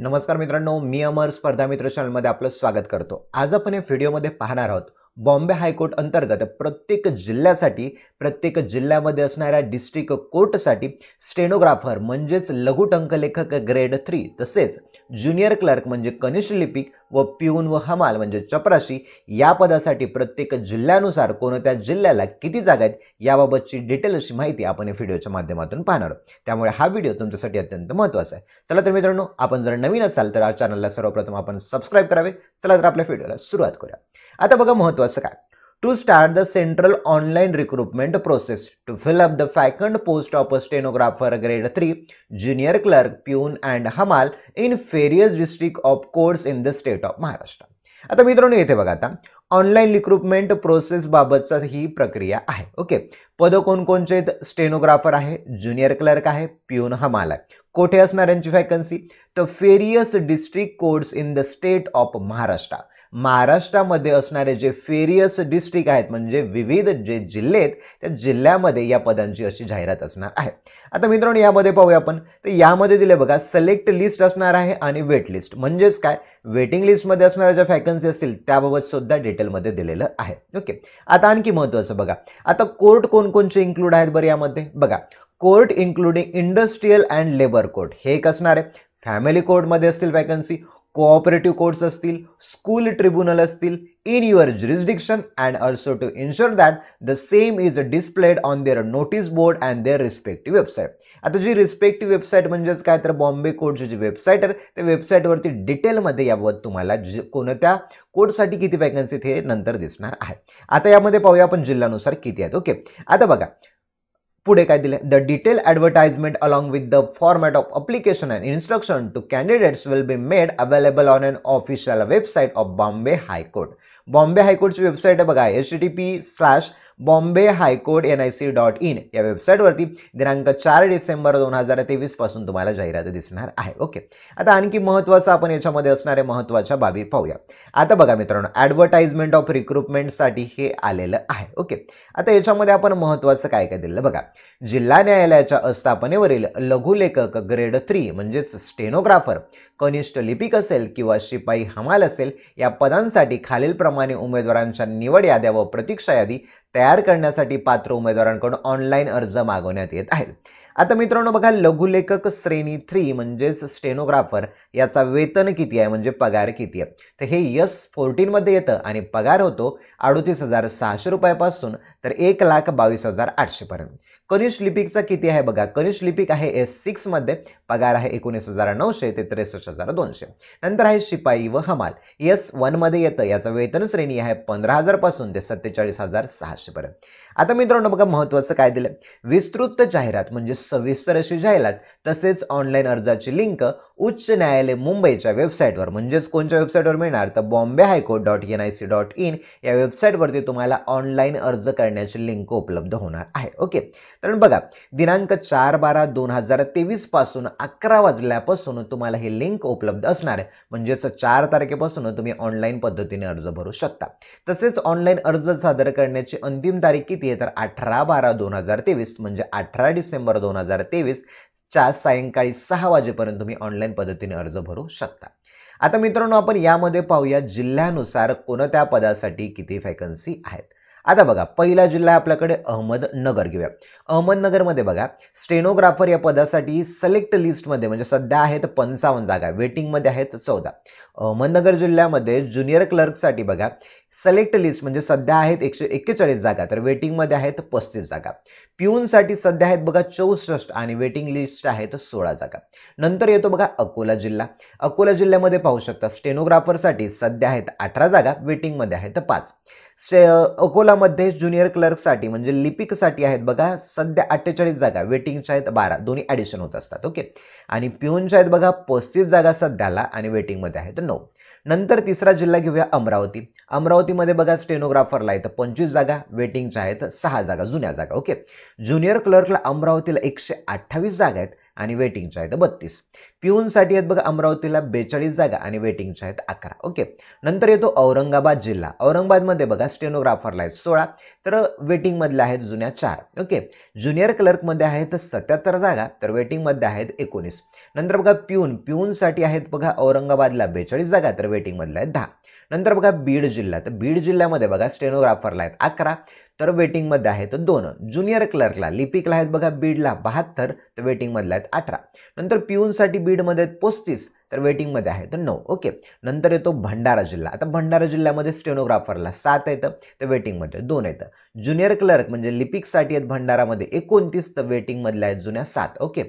नमस्कार मित्रांनो मी अमर स्पर्धा मित्र चॅनलमध्ये आपलं स्वागत करतो आज आपण या व्हिडिओमध्ये पाहणार आहोत बॉम्बे हायकोर्ट अंतर्गत प्रत्येक जिल्ह्यासाठी प्रत्येक जिल्ह्यामध्ये असणाऱ्या डिस्ट्रिक्ट कोर्टसाठी स्टेनोग्राफर म्हणजेच लघुटंकलेखक ग्रेड थ्री तसेच ज्युनियर क्लर्क म्हणजे कनिष्ठ लिपिक व पिऊन व हमाल म्हणजे चपराशी या पदासाठी प्रत्येक जिल्ह्यानुसार कोणत्या जिल्ह्याला किती जागा आहेत याबाबतची डिटेल अशी माहिती आपण या व्हिडिओच्या माध्यमातून पाहणार आहोत त्यामुळे हा व्हिडिओ तुमच्यासाठी अत्यंत महत्त्वाचा आहे चला तर मित्रांनो आपण जर नवीन असाल तर या चॅनलला सर्वप्रथम आपण सबस्क्राईब करावे चला तर आपल्या व्हिडिओला सुरुवात करूया आता बघा महत्त्वाचं काय to start the central online recruitment process to fill up the vacant post of a stenographer grade 3, junior clerk pune and hamal in various district of courts in the state of Maharashtra. आता मित्रांनो येते बघा आता online recruitment प्रोसेसबाबतचा ही प्रक्रिया आहे okay पदं कोणकोणचे आहेत स्टेनोग्राफर आहे ज्युनियर क्लर्क आहे पियून हमाल आहे कोठे असणाऱ्यांची व्हॅकन्सी तर various district codes in the state of Maharashtra महाराष्ट्रामध्ये असणारे जे फेरियस डिस्ट्रिक्ट आहेत म्हणजे विविध जे जिल्हे आहेत त्या जिल्ह्यामध्ये या पदांची अशी जाहिरात असणार आहे आता मित्रांनो यामध्ये पाहूया आपण तर यामध्ये दिले बघा सिलेक्ट लिस्ट असणार आहे आणि वेट लिस्ट म्हणजेच काय वेटिंग लिस्टमध्ये असणाऱ्या ज्या फॅकन्सी असतील त्याबाबत सुद्धा डिटेलमध्ये दिलेलं आहे ओके आता आणखी महत्त्वाचं बघा आता कोर्ट कोणकोणचे इन्क्लूड आहेत बरं यामध्ये बघा court including industrial and labour court हे एक असणार आहे फॅमिली कोर्टमध्ये असतील वॅकन्सी कोऑपरेटिव्ह कोर्ट्स असतील स्कूल ट्रिब्युनल असतील in your jurisdiction and also to ensure that the same is displayed on their notice board and their respective website आता जी रिस्पेक्टिव्ह वेबसाईट म्हणजेच काय तर बॉम्बे कोर्टची जी वेबसाईट आहे त्या वेबसाईटवरती डिटेलमध्ये याबाबत तुम्हाला जे कोणत्या कोर्टसाठी किती वॅकन्सी ते नंतर दिसणार आहे आता यामध्ये पाहूया आपण जिल्ह्यानुसार किती आहेत ओके आता बघा पुढे काय दिले the detail advertisement along with the format of application and instruction to candidates will be made available on an official website of Bombay high court Bombay हायकोर्टची वेबसाईट आहे बघा H T P slash Bombay high court N I C dot in या वेबसाईटवरती दिनांक चार डिसेंबर दोन हजार पासून तुम्हाला जाहिरात दिसणार आहे ओके आता आणखी महत्त्वाचं आपण याच्यामध्ये असणाऱ्या महत्त्वाच्या बाबी पाहूया आता बघा मित्रांनो ॲडव्हर्टाइजमेंट ऑफ रिक्रुटमेंटसाठी हे आलेलं आहे ओके आता याच्यामध्ये आपण महत्त्वाचं काय काय दिलं बघा जिल्हा न्यायालयाच्या स्थापनेवरील लघुलेखक ग्रेड थ्री म्हणजेच स्टेनोग्राफर कनिष्ठ लिपिक असेल किंवा शिपाई हमाल असेल या पदांसाठी खालीलप्रमाणे उमेदवारांच्या निवड याद्या व प्रतीक्षा यादी तयार करण्यासाठी पात्र उमेदवारांकडून ऑनलाईन अर्ज मागवण्यात येत आहेत आता मित्रांनो बघा लघुलेखक श्रेणी थ्री म्हणजेच स्टेनोग्राफर याचा वेतन किती आहे म्हणजे पगार किती आहे तर हे यस फोर्टीनमध्ये येतं आणि पगार होतो अडोतीस हजार सहाशे रुपयापासून तर एक लाख बावीस हजार आठशेपर्यंत कनिष्ठ लिपिकचा किती आहे बघा कनिष्ठ लिपिक आहे एस सिक्समध्ये पगार आहे एकोणीस हजार नऊशे ते त्रेसष्ट हजार दोनशे नंतर आहे शिपाई व हमाल एस वनमध्ये येतं याचा वेतन श्रेणी आहे पंधरा हजारपासून ते सत्तेचाळीस हजार सहाशेपर्यंत आता मित्रांनो बघा महत्त्वाचं काय दिलं विस्तृत जाहिरात म्हणजे सविस्तर अशी जाहिरात तसेच ऑनलाईन अर्जाची लिंक उच्च न्यायालय मुंबईच्या वेबसाईटवर म्हणजेच कोणत्या वेबसाईटवर मिळणार तर Bombay high court dot N I C dot in या वेबसाईटवरती तुम्हाला ऑनलाईन अर्ज करण्याची लिंक उपलब्ध होणार आहे ओके तर बघा दिनांक चार बारा दोन हजार तेवीसपासून अकरा वाजल्यापासून तुम्हाला ही लिंक उपलब्ध असणार आहे म्हणजेच चार तारखेपासून तुम्ही ऑनलाईन पद्धतीने अर्ज भरू शकता तसेच ऑनलाईन अर्ज सादर करण्याची अंतिम तारीख किती आहे तर अठरा बारा दोन हजार तेवीस म्हणजे अठरा डिसेंबर दोन हजार तेवीस च्या सायंकाळी सहा वाजेपर्यंत तुम्ही ऑनलाईन पद्धतीने अर्ज भरू शकता आता मित्रांनो आपण यामध्ये पाहूया जिल्ह्यानुसार कोणत्या पदासाठी किती व्हॅकन्सी आहेत आता बघा पहिला जिल्हा आपल्याकडे अहमदनगर घेऊया अहमदनगरमध्ये बघा स्टेनोग्राफर या पदासाठी सलेक्ट लिस्टमध्ये म्हणजे सध्या आहेत पंचावन्न जागा वेटिंगमध्ये आहेत चौदा अहमदनगर जिल्ह्यामध्ये ज्युनियर क्लर्कसाठी बघा सलेक्ट लिस्ट म्हणजे सध्या आहेत एकशे एक्केचाळीस जागा तर वेटिंगमध्ये आहेत पस्तीस जागा पिऊनसाठी सध्या आहेत बघा चौसष्ट आणि वेटिंग लिस्ट आहेत सोळा जागा नंतर येतो बघा अकोला जिल्हा अकोला जिल्ह्यामध्ये पाहू शकता स्टेनोग्राफरसाठी सध्या आहेत अठरा जागा वेटिंगमध्ये आहेत पाच से अकोलामध्ये ज्युनियर क्लर्कसाठी म्हणजे लिपिकसाठी आहेत बघा सध्या अठ्ठेचाळीस जागा वेटिंगच्या आहेत बारा दोन्ही ॲडिशन होत असतात ओके आणि पिऊनच्या आहेत बघा पस्तीस जागा सध्याला आणि वेटिंगमध्ये आहेत नऊ नंतर तिसरा जिल्हा घेऊया अमरावती अमरावतीमध्ये बघा स्टेनोग्राफरला येतं पंचवीस जागा वेटिंगच्या आहेत सहा जागा जुन्या जागा ओके ज्युनियर क्लर्कला अमरावतीला एकशे अठ्ठावीस जागा आहेत आणि वेटिंगच्या आहेत बत्तीस पिऊनसाठी आहेत बघा अमरावतीला बेचाळीस जागा आणि वेटिंगच्या आहेत अकरा ओके नंतर येतो औरंगाबाद जिल्हा औरंगाबादमध्ये बघा स्टेनोग्राफरला आहेत सोळा तर वेटिंगमधल्या आहेत जुन्या चार ओके ज्युनियर क्लर्कमध्ये आहेत सत्याहत्तर जागा तर वेटिंगमध्ये आहेत एकोणीस नंतर बघा पिऊन पिऊनसाठी आहेत बघा औरंगाबादला बेचाळीस जागा तर वेटिंगमधल्या आहेत दहा नंतर बघा बीड जिल्हा तर बीड जिल्ह्यामध्ये बघा स्टेनोग्राफरला आहेत अकरा तर वेटिंगमध्ये आहेत दोन ज्युनियर क्लर्कला लिपिकला आहेत बघा बीडला बहात्तर तर वेटिंगमधला आहेत अठरा नंतर पिऊनसाठी बीडमध्ये आहेत पस्तीस तर वेटिंगमध्ये आहे तर नऊ ओके नंतर येतो भंडारा जिल्हा आता भंडारा जिल्ह्यामध्ये स्टेनोग्राफरला सात येतं तर वेटिंगमध्ये दोन येतं ज्युनियर क्लर्क म्हणजे लिपिकसाठी आहेत भंडारामध्ये एकोणतीस तर वेटिंगमधल्या आहेत जुन्या सात ओके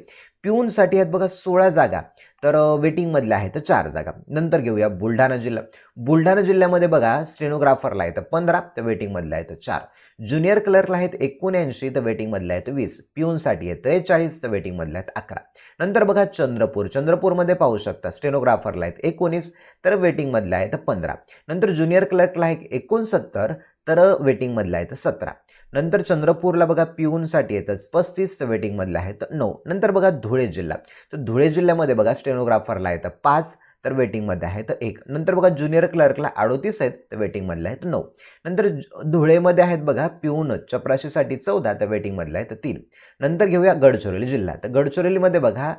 पिऊनसाठी आहेत बघा सोळा जागा तर वेटिंगमधल्या आहेत चार जागा नंतर घेऊया बुलढाणा जिल्हा बुलढाणा जिल्ह्यामध्ये बघा स्टेनोग्राफरला आहे तर पंधरा तर वेटिंगमधलं आहे तर चार ज्युनियर क्लर्कला आहेत एकोणऐंशी तर वेटिंगमधल्या आहे तर वीस पिऊनसाठी आहेत त्रेचाळीस तर वेटिंगमधल्या आहेत अकरा नंतर बघा चंद्रपूर चंद्रपूरमध्ये पाहू शकता स्टेनोग्राफरला आहेत एकोणीस तर वेटिंगमधल्या आहे तर पंधरा नंतर ज्युनियर क्लर्कला आहे एकोणसत्तर तर वेटिंगमधलं आहे तर सतरा नंतर चंद्रपूरला बघा पिऊनसाठी येतच पस्तीस वेटिंगमधलं आहे तर नऊ नंतर बघा धुळे जिल्हा तर धुळे जिल्ह्यामध्ये बघा स्टेनोग्राफरला येतं पाच तर वेटिंगमध्ये आहे तर एक नंतर बघा ज्युनियर क्लर्कला अडोतीस आहेत तर वेटिंगमधलं आहेत नऊ नंतर धुळेमध्ये आहेत बघा पिऊन चपराशीसाठी चौदा तर वेटिंगमधलं आहे तर तीन नंतर घेऊया गडचिरोली जिल्हा तर गडचिरोलीमध्ये बघा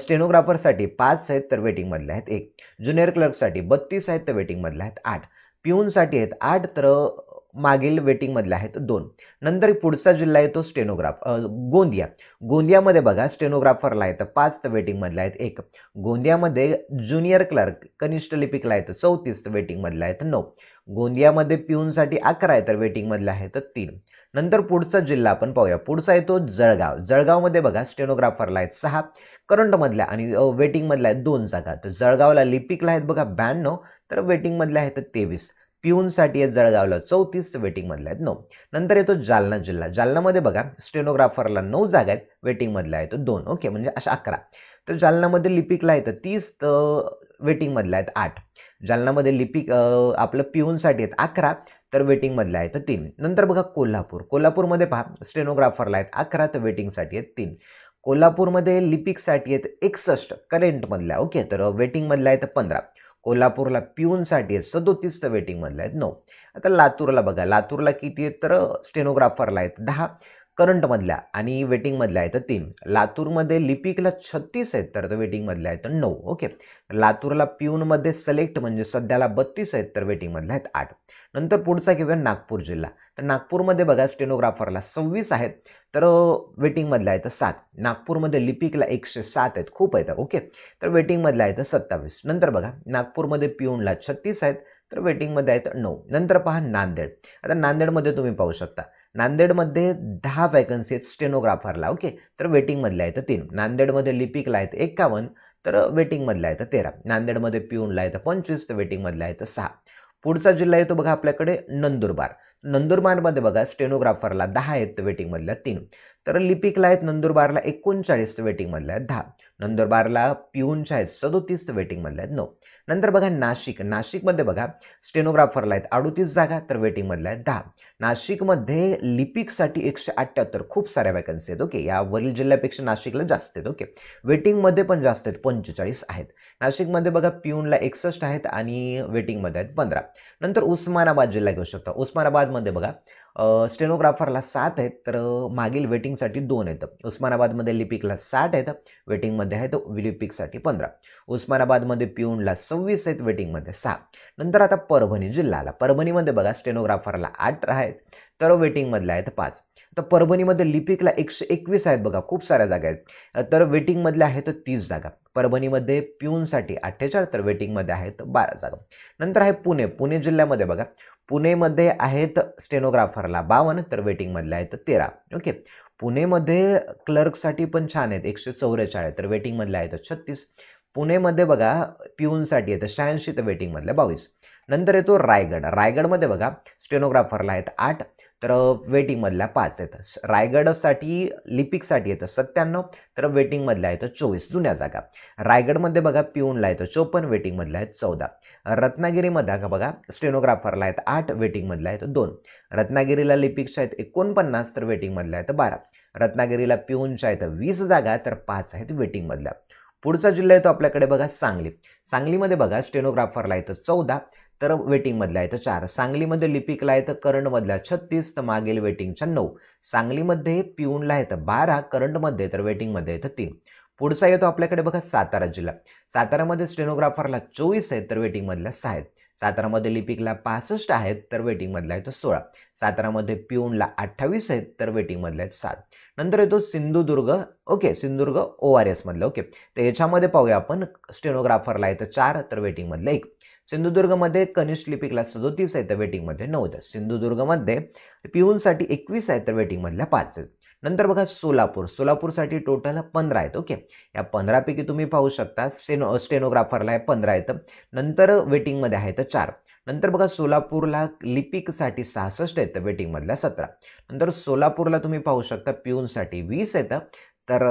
स्टेनोग्राफरसाठी पाच आहेत तर वेटिंगमधले आहेत एक ज्युनियर क्लर्कसाठी बत्तीस आहेत तर वेटिंगमधले आहेत आठ पिऊनसाठी आहेत आठ तर मागील वेटिंगमधल्या आहेत दोन नंतर पुढचा जिल्हा येतो स्टेनोग्राफ गोंदिया गोंदियामध्ये बघा स्टेनोग्राफरला येतं पाच तर वेटिंगमधला आहेत एक गोंदियामध्ये ज्युनियर क्लर्क कनिष्ठ लिपिकला येतं चौतीस तर वेटिंगमधला आहेत नऊ गोंदियामध्ये पिऊनसाठी अकरा आहे तर वेटिंगमधला आहे तर तीन नंतर पुढचा जिल्हा आपण पाहूया पुढचा येतो जळगाव जळगावमध्ये बघा स्टेनोग्राफरला आहेत सहा करंटमधल्या आणि वेटिंगमधल्या आहेत दोन जागा तर जळगावला लिपिकला आहेत बघा ब्याण्णव तर वेटिंगमधल्या आहेत तेवीस पिऊनसाठी आहेत जळगावला चौतीस वेटिंगमधल्या आहेत नऊ नंतर येतो जालना जिल्हा जालनामध्ये बघा स्टेनोग्राफरला नऊ जागा आहेत वेटिंगमधल्या आहेत दोन ओके म्हणजे अशा अकरा तर जालनामध्ये लिपिकला येतं तीस वेटिंगमधल्या आहेत आठ जालनामध्ये लिपिक आपलं पिऊनसाठी आहेत अकरा तर वेटिंगमधल्या आहेत तीन नंतर बघा कोल्हापूर कोल्हापूरमध्ये पहा स्टेनोग्राफरला आहेत अकरा तर वेटिंगसाठी आहेत तीन कोल्हापूरमध्ये लिपिकसाठी आहेत एकसष्ट करेंटमधल्या ओके तर वेटिंगमधल्या आहेत पंधरा कोल्हापूरला पिऊनसाठी आहेत सदोतीस वेटिंगमधलं आहेत नऊ आता लातूरला बघा लातूरला किती आहेत तर स्टेनोग्राफरला आहेत दहा करंटमधल्या आणि वेटिंगमधल्या आहेत तर तीन लातूरमध्ये लिपिकला छत्तीस आहेत तर वेटिंगमधल्या आहेत नऊ ओके लातूरला पिऊनमध्ये सलेक्ट म्हणजे सध्याला बत्तीस आहेत तर वेटिंगमधल्या आहेत आठ नंतर पुढचा घेऊया नागपूर जिल्हा तर नागपूरमध्ये बघा स्टेनोग्राफरला सव्वीस आहेत तर वेटिंगमधल्या आहे तर सात नागपूरमध्ये लिपिकला एकशे सात आहेत खूप आहेत ओके तर वेटिंगमधलं आहे तर सत्तावीस नंतर बघा नागपूरमध्ये पिऊनला छत्तीस आहेत तर वेटिंगमध्ये आहेत नऊ नंतर पहा नांदेड आता नांदेडमध्ये तुम्ही पाहू शकता नांदेडमध्ये दहा वॅकन्सी आहेत स्टेनोग्राफरला ओके तर वेटिंगमधल्या आहेत तीन नांदेडमध्ये लिपिकला आहेत एकावन्न तर वेटिंगमधल्या आहेत तेरा नांदेडमध्ये पिऊनला आहेत पंचवीस तर वेटिंगमधल्या आहेत सहा पुढचा जिल्हा येतो बघा आपल्याकडे नंदुरबार नंदुरबारमध्ये बघा स्टेनोग्राफरला दहा आहेत वेटिंगमधल्या तीन तर लिपिकला आहेत नंदुरबारला एकोणचाळीस वेटिंगमधल्या आहेत दहा नंदुरबारला पिऊनच्या आहेत सदोतीस वेटिंगमधल्या आहेत नऊ नंतर बघा नाशिक नाशिकमध्ये बघा स्टेनोग्राफरला आहेत अडोतीस जागा तर वेटिंगमधल्या आहेत दहा नाशिकमध्ये लिपिकसाठी एकशे अठ्ठ्याहत्तर खूप साऱ्या वॅकन्सी आहेत ओके या जिल्ह्यापेक्षा नाशिकला जास्त आहेत ओके वेटिंगमध्ये पण जास्त आहेत पंचेचाळीस आहेत नाशिकमध्ये बघा पिऊनला एकसष्ट आहेत आणि वेटिंगमध्ये आहेत पंधरा नंतर उस्मानाबाद जिल्हा घेऊ शकता उस्मानाबादमध्ये बघा स्टेनोग्राफरला सात आहेत तर मागील वेटिंगसाठी दोन आहेत उस्मानाबादमध्ये लिपिकला साठ आहेत वेटिंगमध्ये आहेत लिपिकसाठी पंधरा उस्मानाबादमध्ये पिऊनला सव्वीस आहेत वेटिंगमध्ये सहा नंतर आता परभणी जिल्हा आला परभणीमध्ये बघा स्टेनोग्राफरला आठ आहेत तर वेटिंगमधल्या आहेत पाच तर परभणीमध्ये लिपिकला एकशे एकवीस आहेत बघा खूप साऱ्या जागा आहेत तर वेटिंगमधल्या आहेत तीस जागा परभणीमध्ये पिऊनसाठी अठ्ठेचाळीस तर वेटिंगमध्ये आहेत बारा जागा नंतर आहे पुणे पुणे जिल्ह्यामध्ये बघा पुणेमध्ये आहेत स्टेनोग्राफरला बावन्न तर वेटिंगमधल्या आहेत तेरा ओके पुणेमध्ये क्लर्कसाठी पण छान आहेत एकशे चौवेचाळीस तर वेटिंगमधल्या आहेत छत्तीस पुणेमध्ये बघा पिऊनसाठी तर शहाऐंशी तर वेटिंगमधल्या बावीस नंतर येतो रायगड रायगडमध्ये बघा स्टेनोग्राफरला आहेत आठ तर वेटिंगमधल्या पाच आहेत रायगडसाठी लिपिकसाठी येतं सत्त्याण्णव तर वेटिंगमधल्या येतं चोवीस जुन्या जागा रायगडमध्ये बघा पिऊनला येतं चोपन्न वेटिंगमधल्या आहेत चौदा रत्नागिरीमध्ये का बघा स्टेनोग्राफरला आहेत आठ वेटिंगमधल्या आहेत दोन रत्नागिरीला लिपिकच्या आहेत एकोणपन्नास तर वेटिंगमधल्या आहेत बारा रत्नागिरीला पिऊनच्या आहेत वीस जागा तर पाच आहेत वेटिंगमधल्या पुढचा जिल्हा येतो आपल्याकडे बघा सांगली सांगलीमध्ये बघा स्टेनोग्राफरला येतं चौदा तर वेटिंगमधला आहे चार सांगलीमध्ये लिपिकला आहे तर छत्तीस तर मागील वेटिंगच्या नऊ सांगलीमध्ये पिऊनला आहे बारा करंटमध्ये तर वेटिंगमध्ये आहे तीन पुढचा येतो आपल्याकडे बघा सातारा जिल्हा सातारामध्ये स्टेनोग्राफरला चोवीस आहेत तर वेटिंगमधल्या सहा आहेत सातारामध्ये लिपिकला पासष्ट आहेत तर वेटिंगमधला आहे सोळा सातारामध्ये पिऊनला अठ्ठावीस आहेत तर वेटिंगमधल्या आहेत सात नंतर येतो Sindhudurg okay Sindhudurg O R एसमधलं ओके तर याच्यामध्ये पाहूया आपण स्टेनोग्राफरला आहे चार तर वेटिंगमधलं एक सिंधुदुर्गमध्ये कनिष्ठ लिपिकला सदोतीस आहेत वेटिंगमध्ये नऊ आहेत सिंधुदुर्गमध्ये पिऊनसाठी एकवीस आहेत तर वेटिंगमधल्या पाच आहेत नंतर बघा सोलापूर सोलापूरसाठी टोटल पंधरा आहेत ओके या पंधरापैकी तुम्ही पाहू शकता सेनो स्टेनोग्राफरला आहे पंधरा येतं नंतर वेटिंगमध्ये आहे तर चार नंतर बघा सोलापूरला लिपिकसाठी सहासष्ट येतं वेटिंगमधल्या सतरा नंतर सोलापूरला तुम्ही पाहू शकता पिऊनसाठी वीस येतं तर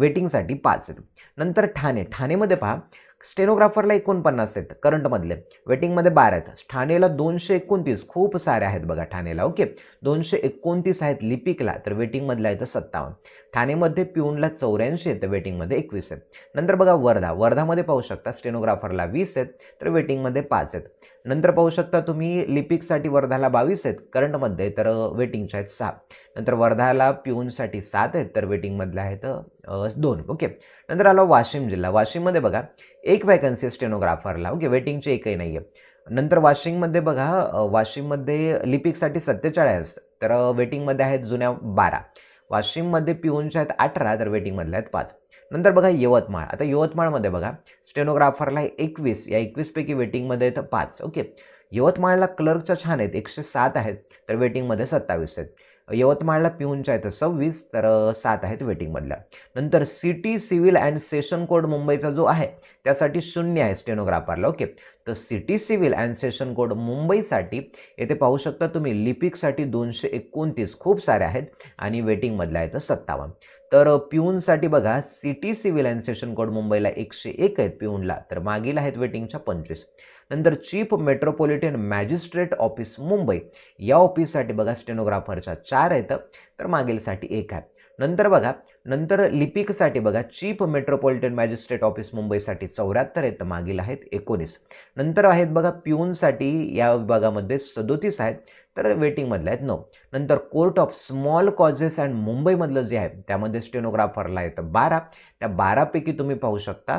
वेटिंगसाठी पाच आहेत नंतर ठाणे ठाणेमध्ये पहा स्टेनोग्राफरला एकोणपन्नास आहेत करंटमधले वेटिंगमध्ये बारा आहेत ठाणेला दोनशे एकोणतीस खूप सारे आहेत बघा ठाणेला ओके दोनशे एकोणतीस आहेत लिपिकला तर वेटिंगमधला आहे सत्तावन्न ठाणेमध्ये पिऊनला चौऱ्याऐंशी आहेत तर वेटिंगमध्ये एकवीस आहेत नंतर बघा वर्धा वर्धामध्ये पाहू शकता स्टेनोग्राफरला वीस आहेत तर वेटिंगमध्ये पाच आहेत नंतर पाहू शकता तुम्ही लिपिकसाठी वर्धाला बावीस आहेत करंटमध्ये तर वेटिंगच्या आहेत सहा नंतर वर्धाला पिऊनसाठी सात आहेत तर वेटिंगमधले आहेत दोन ओके नंतर आलो वाशिम जिल्हा वाशिममध्ये बघा एक वॅकन्सी स्टेनोग्राफरला ओके वेटिंगची एकही नाही आहे नंतर वाशिममध्ये बघा वाशिममध्ये लिपिकसाठी सत्तेचाळीस तर वेटिंगमध्ये आहेत जुन्या बारा वाशिममध्ये पिऊनच्या आहेत अठरा तर वेटिंगमधल्या आहेत पाच नंतर बघा यवतमाळ आता यवतमाळमध्ये बघा स्टेनोग्राफरला एकवीस या एकवीसपैकी वेटिंगमध्ये आहेत पाच ओके यवतमाळला क्लर्कच्या छान आहेत एकशे सात आहेत तर वेटिंगमध्ये सत्तावीस आहेत यवतमाळला पिऊनच्या आहेत सव्वीस तर सात आहेत वेटिंगमधल्या नंतर city civil and session court मुंबईचा जो आहे त्यासाठी शून्य आहे स्टेनोग्राफरला ओके तर city civil and session court मुंबईसाठी येथे पाहू शकता तुम्ही लिपिकसाठी दोनशे एकोणतीस खूप सारे आहेत आणि वेटिंगमधल्या आहेत सत्तावन्न तर पिऊनसाठी बघा city civil and session court मुंबईला एकशे एक आहेत पिऊनला तर मागील आहेत वेटिंगच्या पंचवीस नंतर chief metropolitan magistrate office Mumbai या ऑफिससाठी बघा स्टेनोग्राफरच्या चार आहेत तर मागीलसाठी एक आहे नंतर बघा नंतर लिपिकसाठी बघा चीफ मेट्रोपॉलिटन मॅजिस्ट्रेट ऑफिस मुंबईसाठी चौऱ्याहत्तर आहेत मागील आहेत एकोणीस नंतर आहेत बघा प्युनसाठी या विभागामध्ये सदोतीस आहेत तर वेटिंगमधलं आहेत नऊ नंतर court of small causes and मुंबईमधलं जे आहे त्यामध्ये स्टेनोग्राफरला आहेत बारा त्या बारापैकी तुम्ही पाहू शकता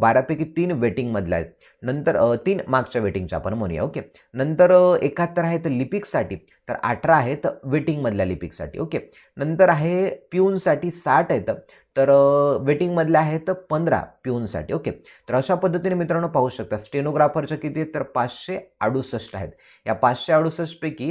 बारापैकी तीन वेटिंगमधल्या आहेत नंतर तीन मागच्या वेटिंगच्या आपण म्हणूया ओके नंतर एकाहत्तर आहेत लिपिकसाठी तर अठरा आहेत वेटिंगमधल्या लिपिकसाठी ओके नंतर आहे प्युनसाठी पिऊनसाठी साठ आहेत तर वेटिंगमधल्या आहेत पंधरा पिऊनसाठी ओके तर अशा पद्धतीने मित्रांनो पाहू शकता स्टेनोग्राफरच्या किती आहेत तर पाचशे अडुसष्ट आहेत या पाचशे अडुसष्टपैकी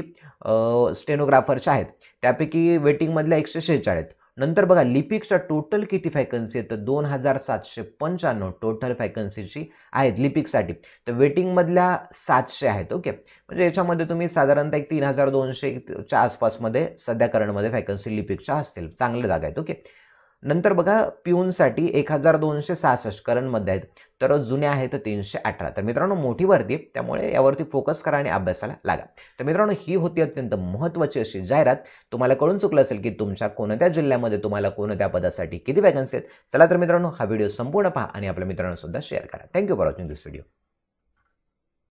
स्टेनोग्राफरच्या आहेत त्यापैकी वेटिंगमधल्या एकशे शेहेचाळीस नंतर बघा लिपिक्सच्या टोटल किती फॅकन्सी आहेत तर दोन हजार सातशे पंच्याण्णव टोटल फॅकन्सीची आहेत लिपिकसाठी तर वेटिंगमधल्या सातशे आहेत ओके म्हणजे याच्यामध्ये तुम्ही साधारणतः एक तीन हजार दोनशेच्या आसपासमध्ये सध्या करंटमध्ये फॅकन्सी लिपिक्सच्या असतील चांगल्या जागा आहेत ओके नंतर बघा पिऊनसाठी एक हजार दोनशे सहासष्ट करणमध्ये आहेत तर जुन्या आहेत तीनशे अठरा तर मित्रांनो मोठी भरती त्यामुळे यावरती फोकस करा आणि अभ्यासाला लागा तर मित्रांनो ही होती अत्यंत महत्त्वाची अशी जाहिरात तुम्हाला कळून चुकलं असेल की तुमच्या कोणत्या जिल्ह्यामध्ये तुम्हाला कोणत्या पदासाठी किती वॅकन्सी आहेत चला तर मित्रांनो हा व्हिडिओ संपूर्ण पहा आणि आपल्या मित्रांनो सुद्धा शेअर करा thank you for watching this video